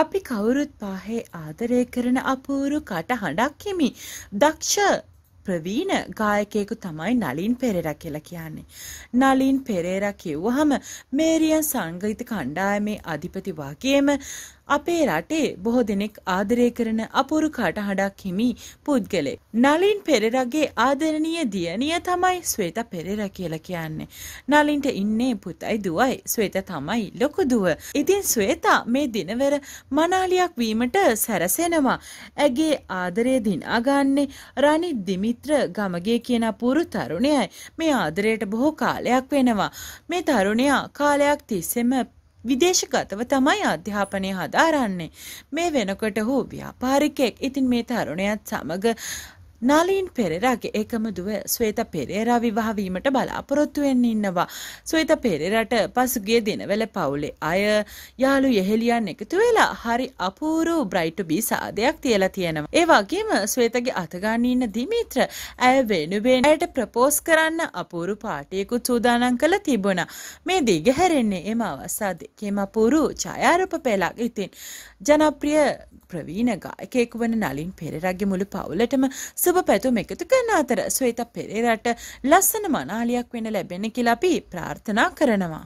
අපි කවුරුත් පාහේ ආදරය කරන අපූරු කටහඬක් හිමි. දක්ෂ ප්‍රවීණ ගායකයෙකු තමයි නලින් පෙරේරා කියලා කියන්නේ. නලින් පෙරේරා කිව්වහම මේරියන් සංගීත කණ්ඩායමේ අධිපති වගේම අපේ රටේ බොහෝ දෙනෙක් ආදරය කරන අපූරු කටහඬක් හිමි පුද්ගලෙක්. නලින් පෙරේරාගේ ආදරණීය දියණිය තමයි ශ්වේත පෙරේරා කියලා කියන්නේ. නලින්ට ඉන්නේ පුතයි දුවයි. ශ්වේත තමයි ලොකු දුව. ඉතින් ශ්වේත මේ දිනවර මනාලියක් වීමට සැරසෙනවා. ඇගේ ආදරය දිනාගන්නේ රනි දිමි චෛත්‍ර ගමගේ කියන අපූරු තරුණයයි. මේ ආදරයට බොහෝ කාලයක් වෙනවා. මේ තරුණයා කාලයක් තිස්සෙම විදේශගතව තමයි අධ්‍යාපනය හදාරන්නේ. මේ වෙනකොට ඔහු ව්‍යාපාරිකයෙක්. ඉතින් මේ තරුණයත් සමග නාලීන් පෙරේරාගේ එකම දුව ස්වේත පෙරේරා විවාහ වීමට බලාපොරොත්තු වෙන්න ඉන්නවා. ස්වේත පෙරේරාට පසුගිය දිනවල පවුලේ අය යාළු යෙහෙලියන් එකතු වෙලා හරි අපූර්ව බ්‍රයිට් බී සාදයක් තියලා තියෙනවා. ඒ වගේම ස්වේතගේ අත ගන්න ඉන්න දිමිත්‍ර ඇය වෙනුවෙන් ඇයට ප්‍රපෝස් කරන්න අපූර්ව පාටියකුත් සූදානම් කළා තිබුණා. මේ දිගහැරෙන්නේ එම අවස්ථා දෙකේම අපූර්ව ඡායාරූප පෙළක්. ඉතින් ජනප්‍රිය ප්‍රවීණ ගායකයෙකු වන නලින් පෙරේරාගේ මුළු පවුලටම සුබ පැතුම් එකතු කරන අතර ස්වේත පෙරේරට ලස්සන මනාලියක් වෙන ලැබෙන කියලා අපි ප්‍රාර්ථනා කරනවා.